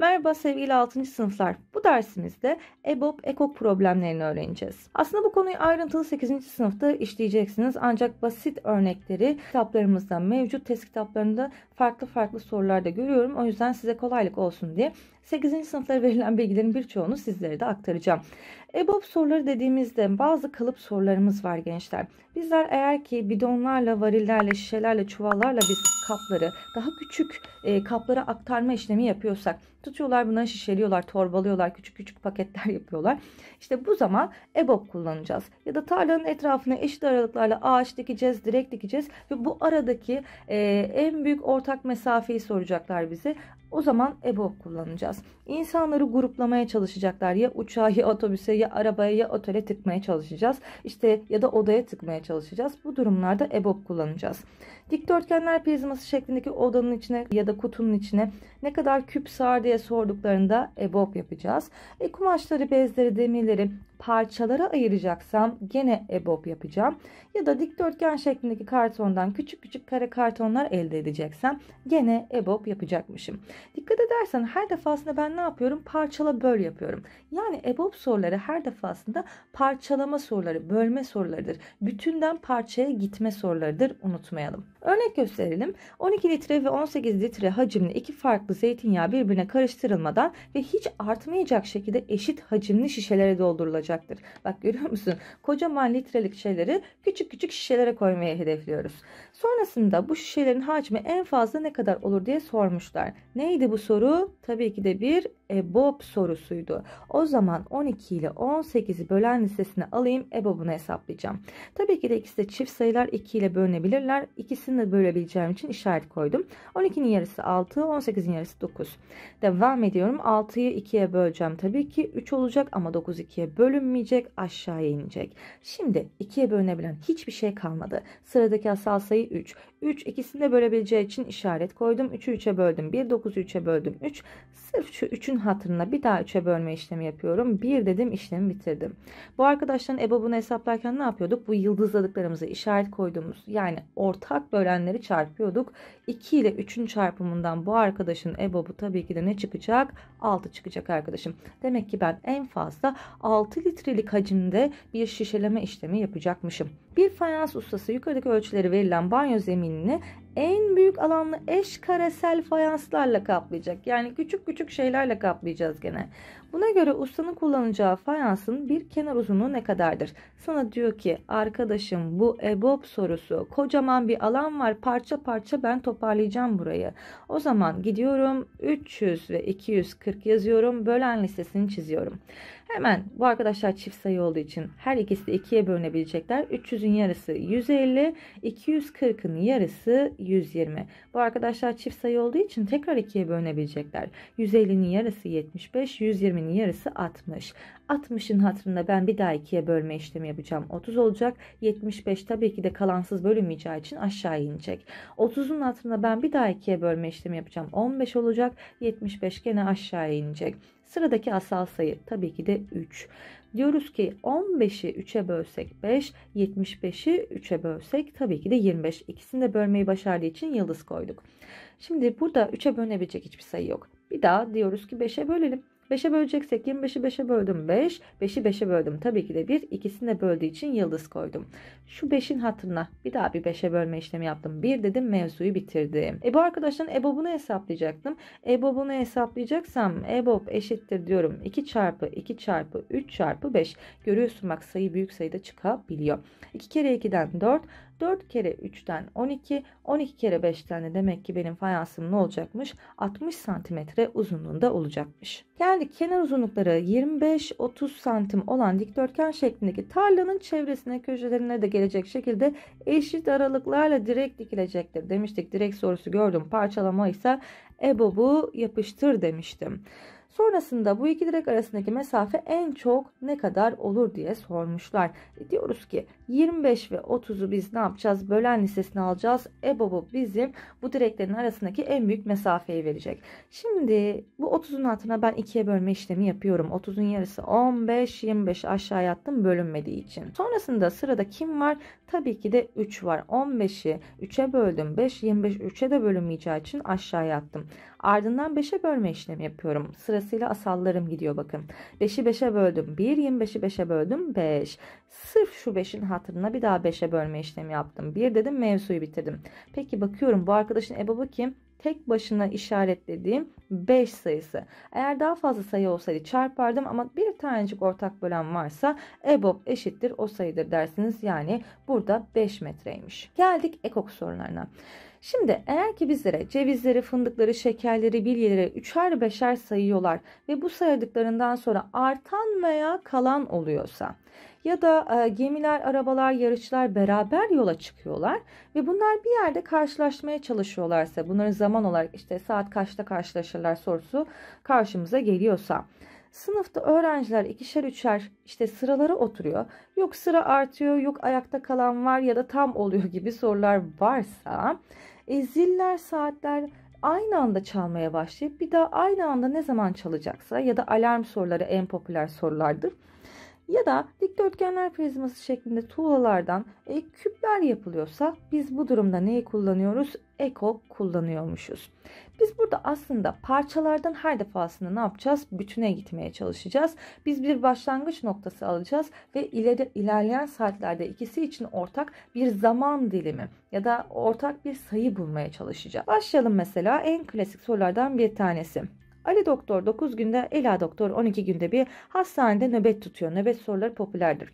Merhaba sevgili 6. sınıflar. Bu dersimizde EBOB ekok problemlerini öğreneceğiz. Aslında bu konuyu ayrıntılı 8. sınıfta işleyeceksiniz. Ancak basit örnekleri kitaplarımızda mevcut test kitaplarında farklı farklı sorularda görüyorum. O yüzden size kolaylık olsun diye 8. sınıflara verilen bilgilerin birçoğunu sizlere de aktaracağım. EBOB soruları dediğimizde bazı kalıp sorularımız var gençler. Bizler eğer ki bidonlarla, varillerle, şişelerle, çuvallarla biz kapları daha küçük e, kaplara aktarma işlemi yapıyorsak Tutuyorlar bunları şişeliyorlar, torbalıyorlar, küçük küçük paketler yapıyorlar. İşte bu zaman EBOB kullanacağız. Ya da tarlanın etrafına eşit aralıklarla ağaç dikeceğiz, direk dikeceğiz ve bu aradaki e, en büyük ortak mesafeyi soracaklar bize. O zaman EBO kullanacağız. İnsanları gruplamaya çalışacaklar. Ya uçağa ya otobüse ya arabaya ya otele tıkmaya çalışacağız. İşte ya da odaya tıkmaya çalışacağız. Bu durumlarda EBO kullanacağız. Dikdörtgenler prizması şeklindeki odanın içine ya da kutunun içine ne kadar küp sığar diye sorduklarında EBO yapacağız. E, kumaşları, bezleri, demirleri parçalara ayıracaksam gene EBOB yapacağım. Ya da dikdörtgen şeklindeki kartondan küçük küçük kare kartonlar elde edeceksem gene EBOB yapacakmışım. Dikkat edersen her defasında ben ne yapıyorum? Parçala böl yapıyorum. Yani EBOB soruları her defasında parçalama soruları, bölme sorularıdır. Bütünden parçaya gitme sorularıdır. Unutmayalım. Örnek gösterelim. 12 litre ve 18 litre hacimli iki farklı zeytinyağı birbirine karıştırılmadan ve hiç artmayacak şekilde eşit hacimli şişelere doldurulacak olacaktır. Bak görüyor musun? Kocaman litrelik şeyleri küçük küçük şişelere koymaya hedefliyoruz. Sonrasında bu şişelerin hacmi en fazla ne kadar olur diye sormuşlar. Neydi bu soru? Tabii ki de bir EBOB sorusuydu. O zaman 12 ile 18'i bölen listesini alayım EBOB'unu hesaplayacağım. Tabii ki de ikisi de çift sayılar 2 ile bölünebilirler. İkisini de bölebileceğim için işaret koydum. 12'nin yarısı 6, 18'in yarısı 9. Devam ediyorum. 6'yı 2'ye böleceğim. Tabii ki 3 olacak ama 9 2'ye bölünmeyecek. Aşağıya inecek. Şimdi 2'ye bölünebilen hiçbir şey kalmadı. Sıradaki asal sayı 3. 3 ikisini de bölebileceği için işaret koydum. 3'ü 3'e böldüm. 1 9'u 3'e böldüm. 3 sırf şu 3'ün hatırına bir daha üçe bölme işlemi yapıyorum. Bir dedim işlemi bitirdim. Bu arkadaşların EBOB'unu hesaplarken ne yapıyorduk? Bu yıldızladıklarımızı işaret koyduğumuz yani ortak bölenleri çarpıyorduk. 2 ile 3'ün çarpımından bu arkadaşın EBOB'u tabii ki de ne çıkacak? 6 çıkacak arkadaşım. Demek ki ben en fazla 6 litrelik hacimde bir şişeleme işlemi yapacakmışım. Bir fayans ustası yukarıdaki ölçüleri verilen banyo zeminini en büyük alanlı eş karesel fayanslarla kaplayacak. Yani küçük küçük şeylerle kaplayacağız gene. Buna göre ustanın kullanacağı fayansın bir kenar uzunluğu ne kadardır? Sana diyor ki arkadaşım bu EBOB sorusu kocaman bir alan var parça parça ben toparlayacağım burayı. O zaman gidiyorum 300 ve 240 yazıyorum bölen listesini çiziyorum. Hemen bu arkadaşlar çift sayı olduğu için her ikisi de 2'ye bölünebilecekler. 300'ün yarısı 150, 240'ın yarısı 120. Bu arkadaşlar çift sayı olduğu için tekrar 2'ye bölünebilecekler. 150'nin yarısı 75, 120 işlemin yarısı 60. 60'ın hatırında ben bir daha ikiye bölme işlemi yapacağım. 30 olacak. 75 tabii ki de kalansız bölünmeyeceği için aşağı inecek. 30'un hatırında ben bir daha ikiye bölme işlemi yapacağım. 15 olacak. 75 gene aşağı inecek. Sıradaki asal sayı tabii ki de 3. Diyoruz ki 15'i 3'e bölsek 5, 75'i 3'e bölsek tabii ki de 25. İkisini de bölmeyi başardığı için yıldız koyduk. Şimdi burada 3'e bölünebilecek hiçbir sayı yok. Bir daha diyoruz ki 5'e bölelim. 5'e böleceksek 25'i 5'e böldüm 5. 5'i 5'e böldüm. Tabii ki de 1. İkisini de böldüğü için yıldız koydum. Şu 5'in hatırına bir daha bir 5'e bölme işlemi yaptım. 1 dedim mevzuyu bitirdim. E bu arkadaşın EBOB'unu hesaplayacaktım. EBOB'unu hesaplayacaksam EBOB eşittir diyorum. 2 çarpı 2 çarpı 3 çarpı 5. Görüyorsun bak sayı büyük sayıda çıkabiliyor. 2 kere 2'den 4. 4 kere 3'ten 12, 12 kere 5'ten de demek ki benim fayansım ne olacakmış? 60 santimetre uzunluğunda olacakmış. Geldik kenar uzunlukları 25-30 santim olan dikdörtgen şeklindeki tarlanın çevresine köşelerine de gelecek şekilde eşit aralıklarla direkt dikilecektir demiştik. Direkt sorusu gördüm. Parçalama ise EBOB'u yapıştır demiştim. Sonrasında bu iki direk arasındaki mesafe en çok ne kadar olur diye sormuşlar. E diyoruz ki 25 ve 30'u biz ne yapacağız? Bölen listesini alacağız. EBOB'u bizim bu direklerin arasındaki en büyük mesafeyi verecek. Şimdi bu 30'un altına ben ikiye bölme işlemi yapıyorum. 30'un yarısı 15, 25 aşağı yattım bölünmediği için. Sonrasında sırada kim var? Tabii ki de 3 var. 15'i 3'e böldüm. 5, 25, 3'e de bölünmeyeceği için aşağı yattım. Ardından 5'e bölme işlemi yapıyorum. Sırasıyla asallarım gidiyor bakın. 5'i 5'e böldüm. 1, 25'i 5'e böldüm. 5. Sırf şu 5'in hatırına bir daha 5'e bölme işlemi yaptım. 1 dedim mevzuyu bitirdim. Peki bakıyorum bu arkadaşın ebabı kim? tek başına işaretlediğim 5 sayısı. Eğer daha fazla sayı olsaydı çarpardım ama bir tanecik ortak bölen varsa EBOB eşittir o sayıdır dersiniz. Yani burada 5 metreymiş. Geldik ekok sorularına. Şimdi eğer ki bizlere cevizleri, fındıkları, şekerleri, bilyeleri üçer beşer sayıyorlar ve bu saydıklarından sonra artan veya kalan oluyorsa ya da e, gemiler, arabalar, yarışlar beraber yola çıkıyorlar ve bunlar bir yerde karşılaşmaya çalışıyorlarsa bunların zaman olarak işte saat kaçta karşılaşırlar sorusu karşımıza geliyorsa Sınıfta öğrenciler ikişer üçer işte sıralara oturuyor. Yok sıra artıyor, yok ayakta kalan var ya da tam oluyor gibi sorular varsa e, ziller, saatler aynı anda çalmaya başlayıp bir daha aynı anda ne zaman çalacaksa ya da alarm soruları en popüler sorulardır ya da dikdörtgenler prizması şeklinde tuğlalardan e, küpler yapılıyorsa biz bu durumda neyi kullanıyoruz? Eko kullanıyormuşuz. Biz burada aslında parçalardan her defasında ne yapacağız? Bütüne gitmeye çalışacağız. Biz bir başlangıç noktası alacağız ve ileri, ilerleyen saatlerde ikisi için ortak bir zaman dilimi ya da ortak bir sayı bulmaya çalışacağız. Başlayalım mesela en klasik sorulardan bir tanesi. Ali doktor 9 günde, Ela doktor 12 günde bir hastanede nöbet tutuyor. Nöbet soruları popülerdir.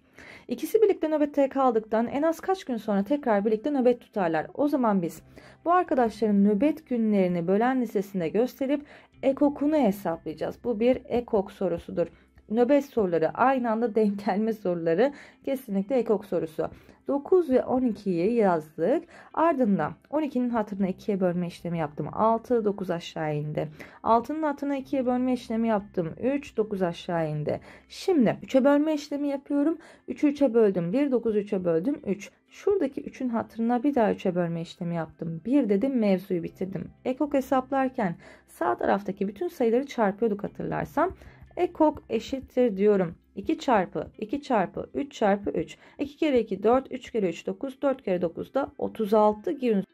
İkisi birlikte nöbette kaldıktan en az kaç gün sonra tekrar birlikte nöbet tutarlar. O zaman biz bu arkadaşların nöbet günlerini bölen listesinde gösterip ekokunu hesaplayacağız. Bu bir ekok sorusudur nöbet soruları aynı anda denk gelme soruları kesinlikle ekok sorusu. 9 ve 12'yi yazdık. Ardından 12'nin hatırına 2'ye bölme işlemi yaptım. 6, 9 aşağı indi. 6'nın hatırına 2'ye bölme işlemi yaptım. 3, 9 aşağı indi. Şimdi 3'e bölme işlemi yapıyorum. 3'ü 3'e böldüm. 1, 9, 3'e böldüm. 3. Şuradaki 3'ün hatırına bir daha 3'e bölme işlemi yaptım. 1 dedim mevzuyu bitirdim. Ekok hesaplarken sağ taraftaki bütün sayıları çarpıyorduk hatırlarsam. Ekok eşittir diyorum. 2 çarpı 2 çarpı 3 çarpı 3. 2 kere 2 4, 3 kere 3 9, 4 kere 9 da 36 gün.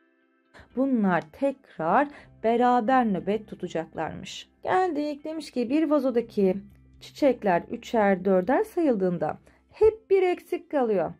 Bunlar tekrar beraber nöbet tutacaklarmış. Geldik demiş ki bir vazodaki çiçekler üçer dörder sayıldığında hep bir eksik kalıyor.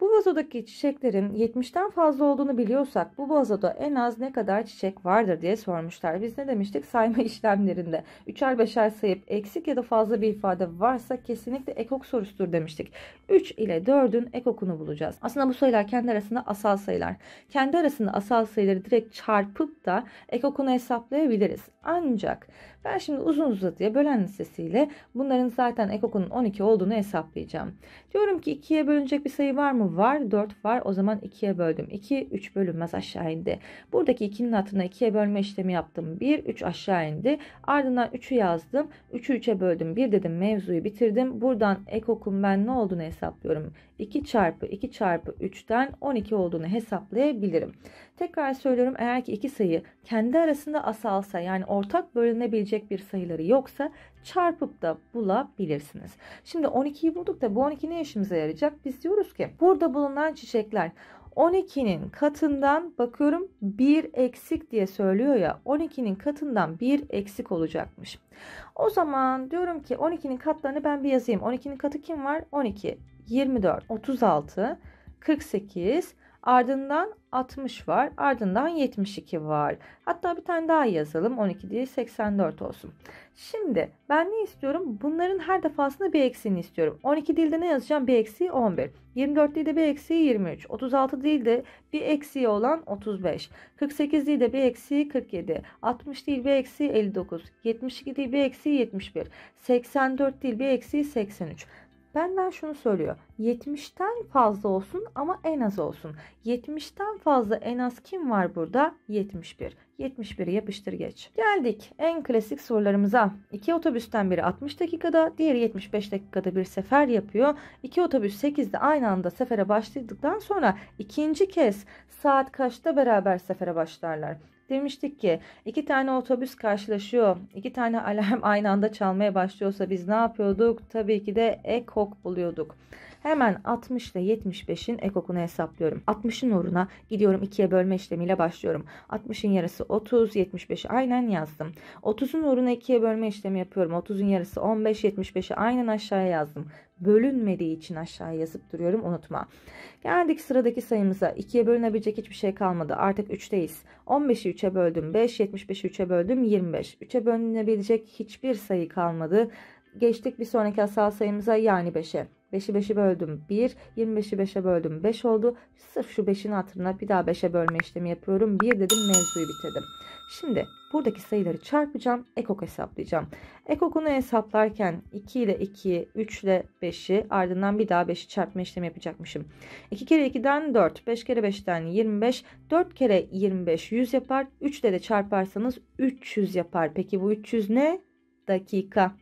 Bu vazodaki çiçeklerin 70'ten fazla olduğunu biliyorsak bu vazoda en az ne kadar çiçek vardır diye sormuşlar. Biz ne demiştik sayma işlemlerinde 3'er 5'er sayıp eksik ya da fazla bir ifade varsa kesinlikle ekok sorusudur demiştik. 3 ile 4'ün ekokunu bulacağız. Aslında bu sayılar kendi arasında asal sayılar. Kendi arasında asal sayıları direkt çarpıp da ekokunu hesaplayabiliriz. Ancak ben şimdi uzun uzatıya bölen listesiyle bunların zaten ekokunun 12 olduğunu hesaplayacağım. Diyorum ki 2'ye bölünecek bir sayı var mı? Var. 4 var. O zaman 2'ye böldüm. 2, 3 bölünmez aşağı indi. Buradaki 2'nin hatırına 2'ye bölme işlemi yaptım. 1, 3 aşağı indi. Ardından 3'ü yazdım. 3'ü 3'e böldüm. 1 dedim mevzuyu bitirdim. Buradan ekok'un ben ne olduğunu hesaplıyorum. 2 çarpı 2 çarpı 3'ten 12 olduğunu hesaplayabilirim. Tekrar söylüyorum eğer ki iki sayı kendi arasında asalsa yani ortak bölünebilecek bir sayıları yoksa çarpıp da bulabilirsiniz. Şimdi 12'yi bulduk da bu 12 ne işimize yarayacak? Biz diyoruz ki burada bulunan çiçekler 12'nin katından bakıyorum 1 eksik diye söylüyor ya 12'nin katından 1 eksik olacakmış. O zaman diyorum ki 12'nin katlarını ben bir yazayım. 12'nin katı kim var? 12. 24, 36, 48, ardından 60 var, ardından 72 var. Hatta bir tane daha yazalım. 12 değil 84 olsun. Şimdi ben ne istiyorum? Bunların her defasında bir eksiğini istiyorum. 12 dilde ne yazacağım? Bir eksiği 11. 24 dilde de bir eksiği 23. 36 dilde de bir eksiği olan 35. 48 dilde de bir eksiği 47. 60 dil bir eksiği 59. 72 dil bir eksiği 71. 84 dil bir eksiği 83 benden şunu söylüyor. 70'ten fazla olsun ama en az olsun. 70'ten fazla en az kim var burada? 71. 71'i yapıştır geç. Geldik en klasik sorularımıza. İki otobüsten biri 60 dakikada, diğeri 75 dakikada bir sefer yapıyor. İki otobüs 8'de aynı anda sefere başladıktan sonra ikinci kez saat kaçta beraber sefere başlarlar? Demiştik ki iki tane otobüs karşılaşıyor. iki tane alarm aynı anda çalmaya başlıyorsa biz ne yapıyorduk? Tabii ki de ekok buluyorduk. Hemen 60 ile 75'in ekokunu hesaplıyorum. 60'ın uğruna gidiyorum 2'ye bölme işlemiyle başlıyorum. 60'ın yarısı 30, 75'i aynen yazdım. 30'un uğruna 2'ye bölme işlemi yapıyorum. 30'un yarısı 15, 75'i aynen aşağıya yazdım bölünmediği için aşağıya yazıp duruyorum unutma. Geldik sıradaki sayımıza 2'ye bölünebilecek hiçbir şey kalmadı artık 3'teyiz. 15'i 3'e böldüm 5, 75'i 3'e böldüm 25. 3'e bölünebilecek hiçbir sayı kalmadı. Geçtik bir sonraki asal sayımıza yani 5'e. 5'i 5'i böldüm 1. 25'i 5'e böldüm 5 oldu. Sırf şu 5'in hatırına bir daha 5'e bölme işlemi yapıyorum. 1 dedim mevzuyu bitirdim. Şimdi buradaki sayıları çarpacağım. Ekok hesaplayacağım. Ekokunu hesaplarken 2 ile 2, 3 ile 5'i ardından bir daha 5'i çarpma işlemi yapacakmışım. 2 kere 2'den 4. 5 kere 5'ten 25. 4 kere 25 100 yapar. 3 ile de çarparsanız 300 yapar. Peki bu 300 ne? Dakika.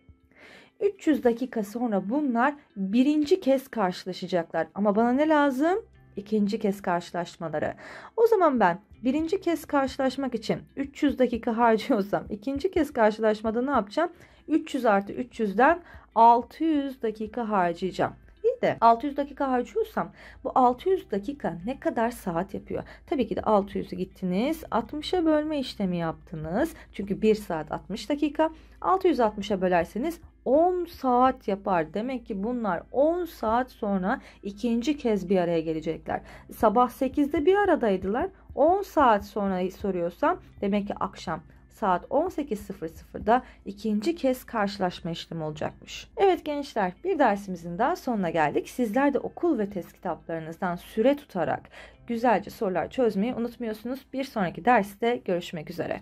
300 dakika sonra bunlar birinci kez karşılaşacaklar. Ama bana ne lazım? İkinci kez karşılaşmaları. O zaman ben birinci kez karşılaşmak için 300 dakika harcıyorsam ikinci kez karşılaşmada ne yapacağım? 300 artı 300'den 600 dakika harcayacağım. İyi de 600 dakika harcıyorsam bu 600 dakika ne kadar saat yapıyor? Tabii ki de 600'ü gittiniz 60'a bölme işlemi yaptınız. Çünkü 1 saat 60 dakika 660'a bölerseniz 10 saat yapar. Demek ki bunlar 10 saat sonra ikinci kez bir araya gelecekler. Sabah 8'de bir aradaydılar. 10 saat sonra soruyorsam demek ki akşam saat 18.00'da ikinci kez karşılaşma işlemi olacakmış. Evet gençler bir dersimizin daha sonuna geldik. Sizler de okul ve test kitaplarınızdan süre tutarak güzelce sorular çözmeyi unutmuyorsunuz. Bir sonraki derste görüşmek üzere.